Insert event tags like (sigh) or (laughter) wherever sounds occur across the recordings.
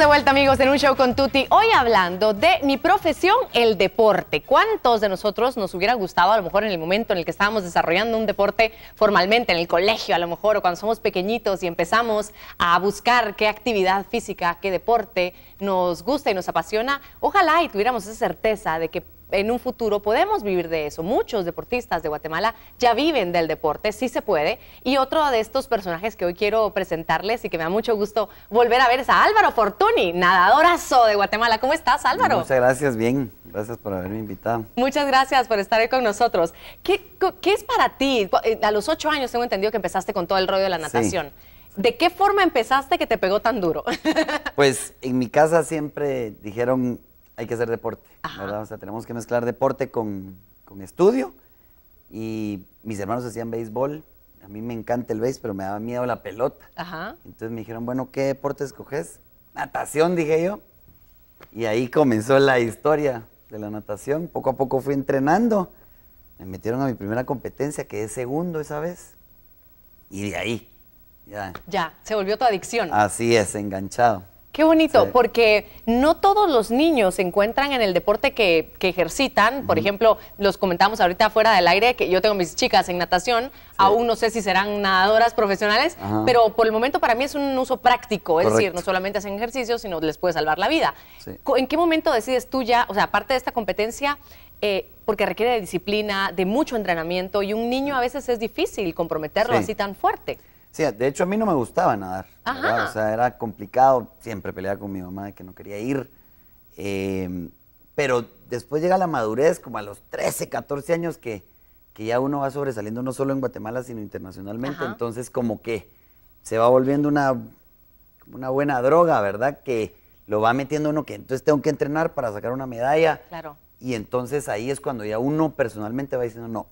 de vuelta, amigos, en un show con Tuti. Hoy hablando de mi profesión, el deporte. ¿Cuántos de nosotros nos hubiera gustado, a lo mejor en el momento en el que estábamos desarrollando un deporte formalmente, en el colegio, a lo mejor, o cuando somos pequeñitos y empezamos a buscar qué actividad física, qué deporte nos gusta y nos apasiona? Ojalá y tuviéramos esa certeza de que en un futuro podemos vivir de eso. Muchos deportistas de Guatemala ya viven del deporte, sí se puede. Y otro de estos personajes que hoy quiero presentarles y que me da mucho gusto volver a ver es a Álvaro Fortuny, nadadorazo de Guatemala. ¿Cómo estás, Álvaro? Muchas gracias, bien. Gracias por haberme invitado. Muchas gracias por estar ahí con nosotros. ¿Qué, es para ti? Eh, a los ocho años tengo entendido que empezaste con todo el rollo de la natación. ¿De qué forma empezaste que te pegó tan duro? (laughs) pues en mi casa siempre dijeron hay que hacer deporte. O sea, tenemos que mezclar deporte con, con, estudio. Y mis hermanos hacían béisbol. A mí me encanta el béis, pero me daba miedo la pelota. Entonces me dijeron, bueno, ¿qué deporte escoges? Natación, dije yo. Y ahí comenzó la historia de la natación. Poco a poco fui entrenando. Me metieron a mi primera competencia, quedé segundo esa vez. Y de ahí, ya. Ya, se volvió tu adicción. Así es, enganchado. Qué bonito, porque no todos los niños se encuentran en el deporte que, ejercitan. Por ejemplo, los comentamos ahorita fuera del aire, que yo tengo mis chicas en natación, aún no sé si serán nadadoras profesionales, pero por el momento para mí es un uso práctico, es decir, no solamente hacen ejercicio, sino les puede salvar la vida. ¿En qué momento decides tú ya, o sea, aparte de esta competencia, eh, porque requiere de disciplina, de mucho entrenamiento, y un niño a veces es difícil comprometerlo así tan fuerte? Sí, de hecho a mí no me gustaba nadar. O sea, era complicado, siempre peleaba con mi mamá de que no quería ir. Em, pero después llega la madurez, como a los 13, 14 años, que, que ya uno va sobresaliendo no solo en Guatemala, sino internacionalmente. Entonces, como que se va volviendo una, una buena droga, ¿verdad? Que lo va metiendo uno que entonces tengo que entrenar para sacar una medalla. Claro. Y entonces ahí es cuando ya uno personalmente va diciendo, no,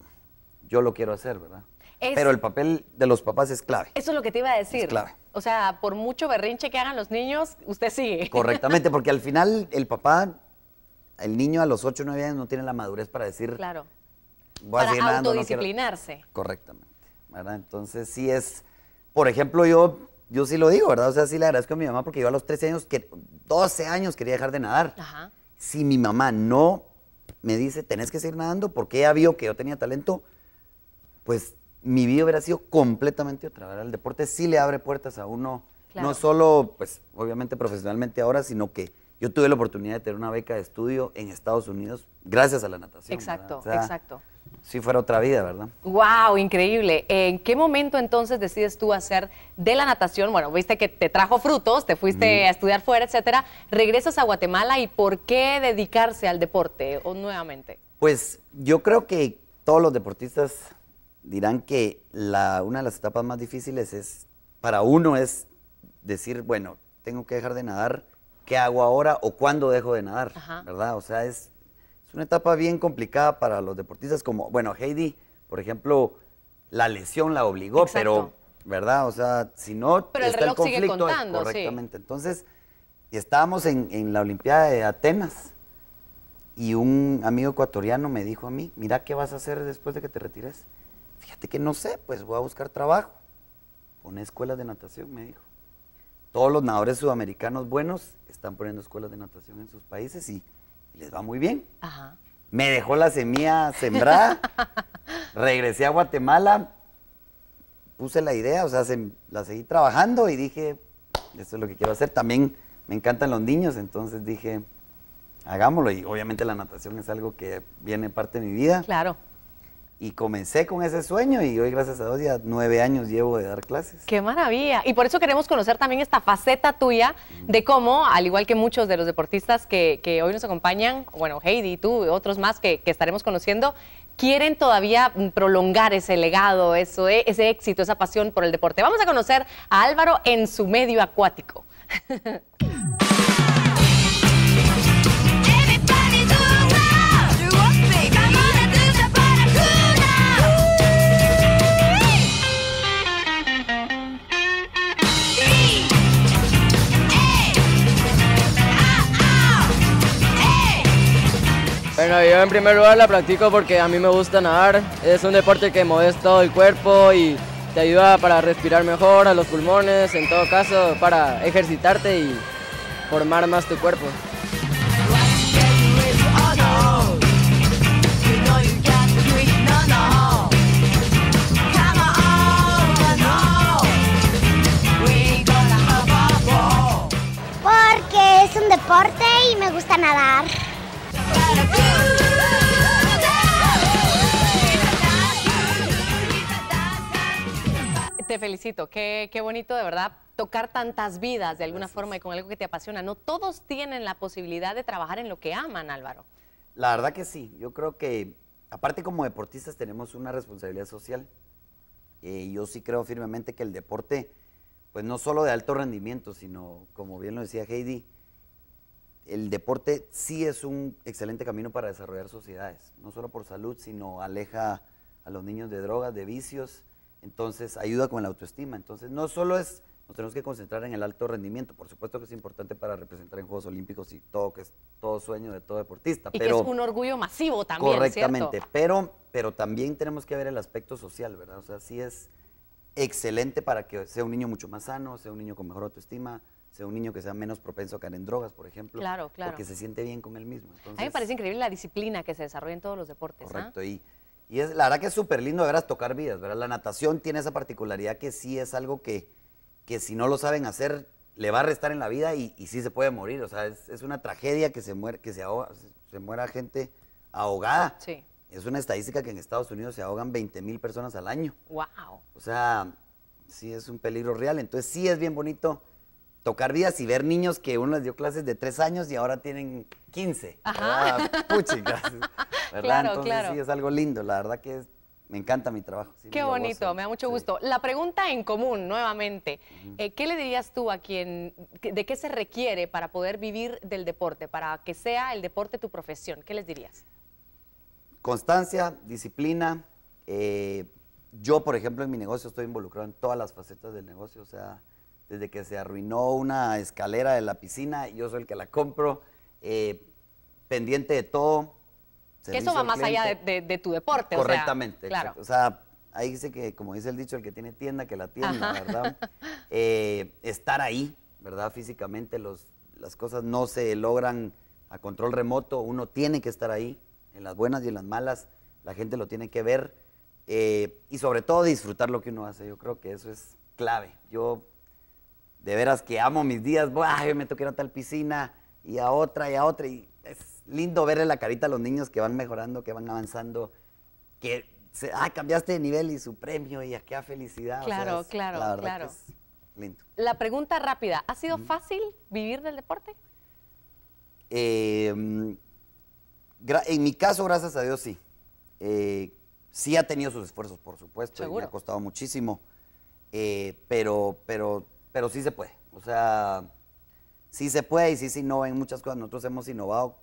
yo lo quiero hacer, ¿verdad? pero el papel de los papás es clave. Eso es lo que te iba a decir. Es clave. O sea, por mucho berrinche que hagan los niños, usted sigue. Correctamente, porque al final el papá, el niño a los 8 o 9 años no tiene la madurez para decir. Claro. Voy para autodisciplinarse. Correctamente. ¿verdad? Entonces, sí es. Por ejemplo, yo, yo sí lo digo, ¿verdad? O sea, sí le agradezco a mi mamá porque yo a los 13 años, que, 12 años quería dejar de nadar. Ajá. Si mi mamá no me dice, tenés que seguir nadando porque ella vio que yo tenía talento, pues mi vida hubiera sido completamente otra. El deporte sí le abre puertas a uno, no solo, pues, obviamente profesionalmente ahora, sino que yo tuve la oportunidad de tener una beca de estudio en Estados Unidos gracias a la natación. Exacto, exacto. Si fuera otra vida, ¿verdad? ¡Wow! Increíble. ¿En qué momento entonces decides tú hacer de la natación? Bueno, viste que te trajo frutos, te fuiste a estudiar fuera, etcétera. Regresas a Guatemala y ¿por qué dedicarse al deporte o nuevamente? Pues yo creo que todos los deportistas dirán que una de las etapas más difíciles es, para uno es decir, bueno, tengo que dejar de nadar, ¿qué hago ahora o cuándo dejo de nadar? ¿Verdad? O sea, es, es una etapa bien complicada para los deportistas, como, bueno, Heidi, por ejemplo, la lesión la obligó, pero, ¿verdad? O sea, si no, está el, Pero el conflicto sigue contando, correctamente. Entonces, estábamos en, en la Olimpiada de Atenas y un amigo ecuatoriano me dijo a mí, mira, ¿qué vas a hacer después de que te retires? fíjate que no sé, pues voy a buscar trabajo. Pone escuelas de natación, me dijo. Todos los nadadores sudamericanos buenos están poniendo escuelas de natación en sus países y, les va muy bien. Me dejó la semilla sembrada, (laughs) regresé a Guatemala, puse la idea, o sea, la seguí trabajando y dije, esto es lo que quiero hacer. También me encantan los niños, entonces dije, hagámoslo. Y obviamente la natación es algo que viene parte de mi vida. Claro. Y comencé con ese sueño y hoy, gracias a Dios, ya nueve años llevo de dar clases. ¡Qué maravilla! Y por eso queremos conocer también esta faceta tuya de cómo, al igual que muchos de los deportistas que, hoy nos acompañan, bueno, Heidi, tú otros más que, estaremos conociendo, quieren todavía prolongar ese legado, eso, e, ese éxito, esa pasión por el deporte. Vamos a conocer a Álvaro en su medio acuático. (laughs) Bueno, yo en primer lugar la practico porque a mí me gusta nadar. Es un deporte que modesta todo el cuerpo y te ayuda para respirar mejor a los pulmones, en todo caso, para ejercitarte y formar más tu cuerpo. Te felicito, qué, qué bonito de verdad tocar tantas vidas de alguna forma y con algo que te apasiona. No todos tienen la posibilidad de trabajar en lo que aman, Álvaro. La verdad que sí, yo creo que aparte como deportistas tenemos una responsabilidad social. Eh, yo sí creo firmemente que el deporte, pues no solo de alto rendimiento, sino como bien lo decía Heidi, el deporte sí es un excelente camino para desarrollar sociedades, no solo por salud, sino aleja a los niños de drogas, de vicios, entonces, ayuda con la autoestima. Entonces, no solo es, nos tenemos que concentrar en el alto rendimiento, por supuesto que es importante para representar en Juegos Olímpicos y todo, que es todo sueño de todo deportista. pero, es un orgullo masivo también. Correctamente, Pero, pero también tenemos que ver el aspecto social, ¿verdad? O sea, sí es excelente para que sea un niño mucho más sano, sea un niño con mejor autoestima, sea un niño que sea menos propenso a caer en drogas, por ejemplo. Claro, claro. Porque se siente bien con él mismo. Entonces, a mí me parece increíble la disciplina que se desarrolla en todos los deportes. Correcto. Y y es, la verdad que es súper lindo de veras tocar vidas, ¿verdad? La natación tiene esa particularidad que sí es algo que, que si no lo saben hacer, le va a restar en la vida y, y sí se puede morir. O sea, es, una tragedia que se, muere, que se, ahoga, se muera gente ahogada. Sí. Es una estadística que en Estados Unidos se ahogan 20 mil personas al año. ¡Wow! O sea, sí es un peligro real. Entonces sí es bien bonito tocar vidas y ver niños que uno les dio clases de tres años y ahora tienen 15. Ajá. Ah, puchi, (laughs) ¿Verdad? Claro, Entonces sí, es algo lindo. La verdad que me encanta mi trabajo. Qué bonito, me da mucho gusto. La pregunta en común, nuevamente. Eh, ¿Qué le dirías tú a quien, de qué se requiere para poder vivir del deporte, para que sea el deporte tu profesión? ¿Qué les dirías? Constancia, disciplina. Eh, yo, por ejemplo, en mi negocio estoy involucrado en todas las facetas del negocio, o sea, desde que se arruinó una escalera de la piscina, yo soy el que la compro, eh, pendiente de todo. Que eso va más allá de, tu deporte. Correctamente, claro. O sea, ahí dice que, como dice el dicho, el que tiene tienda, que la tienda, ¿verdad? (laughs) Eh, estar ahí, ¿verdad? Físicamente los, las cosas no se logran a control remoto, uno tiene que estar ahí, en las buenas y en las malas, la gente lo tiene que ver eh, y sobre todo disfrutar lo que uno hace, yo creo que eso es clave. Yo de veras que amo mis días, Buah, me toqué a tal piscina y a otra y a otra. Y es lindo verle la carita a los niños que van mejorando, que van avanzando, que se, ah, cambiaste de nivel y su premio y a felicidad. Claro, claro, la claro. lindo. La pregunta rápida, ¿ha sido fácil vivir del deporte? Em, en mi caso, gracias a Dios, sí. Eh, sí ha tenido sus esfuerzos, por supuesto, y me ha costado muchísimo, eh, pero, pero pero sí se puede. O sea, sí se puede y sí se innova en muchas cosas. Nosotros hemos innovado,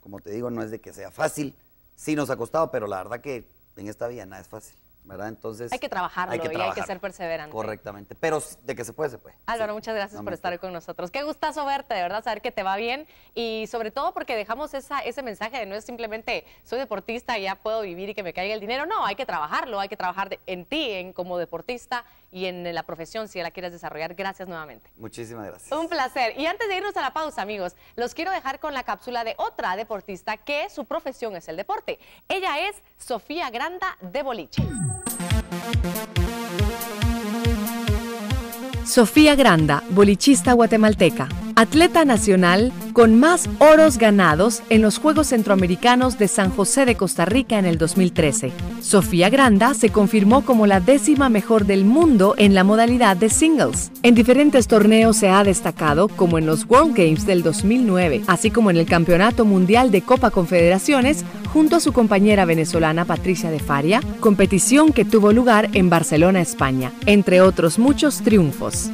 como te digo, no es de que sea fácil. Sí nos ha costado, pero la verdad que en esta vía nada es fácil. ¿verdad? Entonces hay que trabajarlo trabajar. y hay que ser perseverante. Correctamente, pero de que se puede, se puede. Álvaro, muchas gracias por estar pues. con nosotros. Qué gustazo verte, de verdad, saber que te va bien y sobre todo porque dejamos esa, ese mensaje de no es simplemente soy deportista y ya puedo vivir y que me caiga el dinero. No, hay que trabajarlo, hay que trabajar en ti, en como deportista y en la profesión si la quieres desarrollar. Gracias nuevamente. Muchísimas gracias. Un placer. Y antes de irnos a la pausa, amigos, los quiero dejar con la cápsula de otra deportista que su profesión es el deporte. Ella es Sofía Granda de Boliche. Sofía Granda, bolichista guatemalteca, atleta nacional con más oros ganados en los Juegos Centroamericanos de San José de Costa Rica en el 2013. Sofía Granda se confirmó como la décima mejor del mundo en la modalidad de singles. En diferentes torneos se ha destacado, como en los World Games del 2009, así como en el Campeonato Mundial de Copa Confederaciones junto a su compañera venezolana Patricia de Faria, competición que tuvo lugar en Barcelona, España, entre otros muchos triunfos.